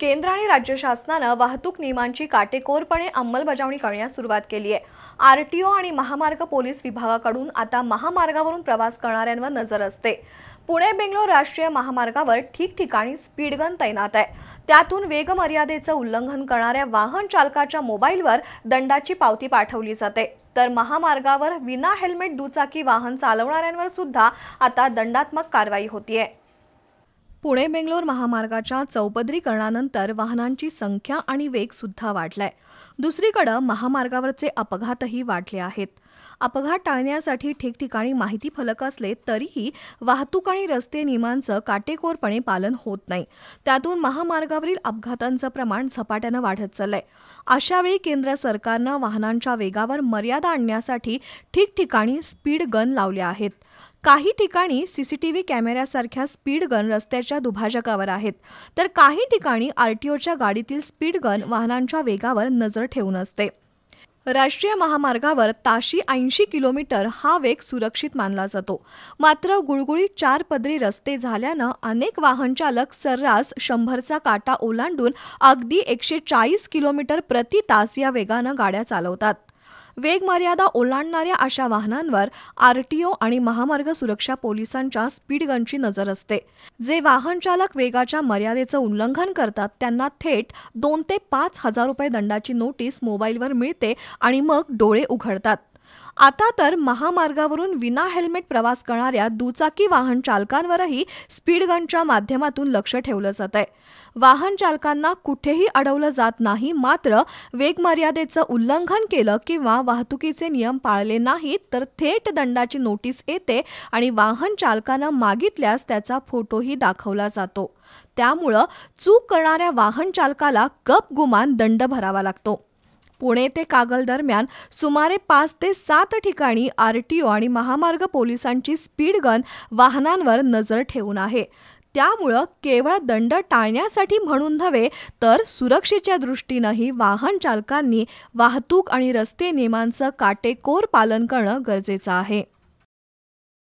केंद्र आणि राज्य शासनानं वाहतूक नियमांची काटेकोरपणे अंमलबजावणी करण्यास सुरुवात केली आहे आर टी ओ आणि महामार्ग पोलीस विभागाकडून आता महामार्गावरून प्रवास करणाऱ्यांवर नजर असते पुणे बेंगलोर राष्ट्रीय महामार्गावर ठिकठिकाणी स्पीडगन तैनात आहे त्यातून वेगमर्यादेचं उल्लंघन करणाऱ्या वाहन चालकाच्या मोबाईलवर दंडाची पावती पाठवली जाते तर महामार्गावर विना हेल्मेट दुचाकी वाहन चालवणाऱ्यांवर सुद्धा आता दंडात्मक कारवाई होतीये पुणे बेंगलोर महामार्गाच्या चौपदरीकरणानंतर वाहनांची संख्या आणि वेग सुद्धा वाढलाय दुसरीकडे महामार्गावरचे अपघातही वाढले आहेत अपघात टाळण्यासाठी ठिकठिकाणी माहिती फलक असले तरीही वाहतूक आणि रस्ते नियमांचं काटेकोरपणे पालन होत नाही त्यातून महामार्गावरील अपघातांचं प्रमाण झपाट्यानं वाढत चाललंय अशावेळी केंद्र सरकारनं वाहनांच्या वेगावर मर्यादा आणण्यासाठी ठिकठिकाणी स्पीड गन लावले आहेत काही ठिकाणी सी सी टी व्ही कॅमेऱ्यासारख्या स्पीड गन रस्त्याच्या दुभाजकावर आहेत तर काही ठिकाणी आर टी ओच्या गाडीतील स्पीड गन वाहनांच्या वेगावर नजर ठेवून असते राष्ट्रीय महामार्गावर ताशी ऐंशी किलोमीटर हा वेग सुरक्षित मानला जातो मात्र गुळगुळीत चार पदरी रस्ते झाल्यानं अनेक वाहनचालक सर्रास शंभरचा काटा ओलांडून अगदी एकशे चाळीस किलोमीटर प्रति तास या वेगानं गाड्या चालवतात वेग वेगमर्यादा ओलांडणाऱ्या अशा वाहनांवर आरटीओ आणि महामार्ग सुरक्षा पोलिसांच्या स्पीड गनची नजर असते जे वाहन चालक वेगाच्या मर्यादेचं उल्लंघन करतात त्यांना थेट दोन ते पाच हजार रुपये दंडाची नोटीस मोबाईलवर मिळते आणि मग डोळे उघडतात आता तर महामार्गावरून विना हेल्मेट प्रवास करणाऱ्या दुचाकी वाहन चालकांवरही स्पीड गनच्या माध्यमातून लक्ष ठेवलं जात आहे वाहन चालकांना कुठेही अडवलं जात नाही मात्र वेगमर्यादेचं उल्लंघन केलं किंवा वाहतुकीचे नियम पाळले नाहीत तर थेट दंडाची नोटीस येते आणि वाहन चालकानं मागितल्यास त्याचा फोटोही दाखवला जातो त्यामुळं चूक करणाऱ्या वाहन चालकाला कप गुमान दंड भरावा लागतो पुणे ते कागल दरम्यान सुमारे पाच ते सात ठिकाणी ओ आणि महामार्ग पोलिसांची स्पीड गन वाहनांवर नजर ठेवून आहे त्यामुळं केवळ दंड टाळण्यासाठी म्हणून नव्हे तर सुरक्षेच्या दृष्टीनंही वाहन चालकांनी वाहतूक आणि रस्ते नियमांचं काटेकोर पालन करणं गरजेचं आहे